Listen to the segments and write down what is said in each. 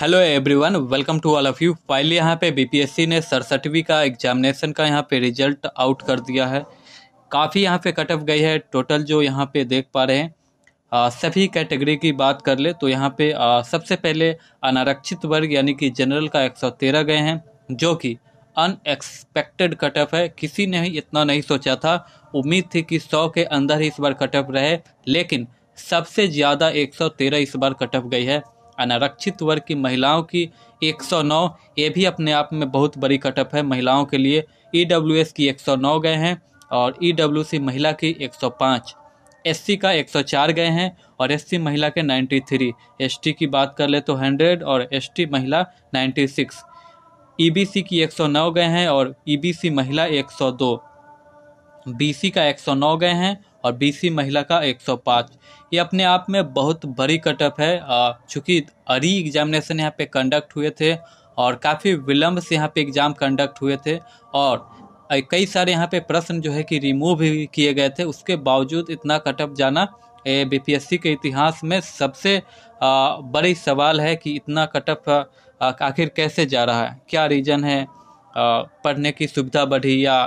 hello everyone welcome to all of you file यहाँ पे BPSC ने सड़सठवीं का एग्जामिनेशन का यहाँ पे रिजल्ट आउट कर दिया है काफ़ी यहाँ पे कट ऑफ गई है टोटल जो यहाँ पे देख पा रहे हैं आ, सभी कैटेगरी की बात कर ले तो यहाँ पे आ, सबसे पहले अनारक्षित वर्ग यानी कि जनरल का 113 गए हैं जो कि अनएक्सपेक्टेड कट ऑफ है किसी ने ही इतना नहीं सोचा था उम्मीद थी कि सौ के अंदर ही इस बार कट ऑफ रहे लेकिन सबसे ज़्यादा एक इस बार कट ऑफ गई है अनारक्षित वर्ग की महिलाओं की 109 ये भी अपने आप में बहुत बड़ी कटअप है महिलाओं के लिए ई e की 109 गए हैं और ई e महिला की 105 एससी का 104 गए हैं और एस महिला के 93 एस की बात कर ले तो 100 और एस महिला 96 ईबीसी e की 109 गए हैं और ई महिला 102 सौ का 109 गए हैं और बीसी महिला का 105 ये अपने आप में बहुत बड़ी कटअप है चूँकि अरी एग्जामिनेशन यहाँ पे कंडक्ट हुए थे और काफ़ी विलम्ब से यहाँ पे एग्ज़ाम कंडक्ट हुए थे और कई सारे यहाँ पे प्रश्न जो है कि रिमूव भी किए गए थे उसके बावजूद इतना कटअप जाना बी के इतिहास में सबसे बड़ी सवाल है कि इतना कटअप आखिर कैसे जा रहा है क्या रीज़न है पढ़ने की सुविधा बढ़ी या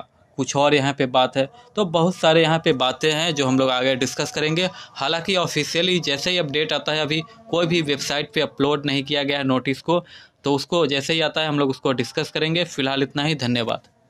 कुछ और यहाँ पे बात है तो बहुत सारे यहाँ पे बातें हैं जो हम लोग आगे डिस्कस करेंगे हालांकि ऑफिशियली जैसे ही अपडेट आता है अभी कोई भी वेबसाइट पे अपलोड नहीं किया गया है नोटिस को तो उसको जैसे ही आता है हम लोग उसको डिस्कस करेंगे फिलहाल इतना ही धन्यवाद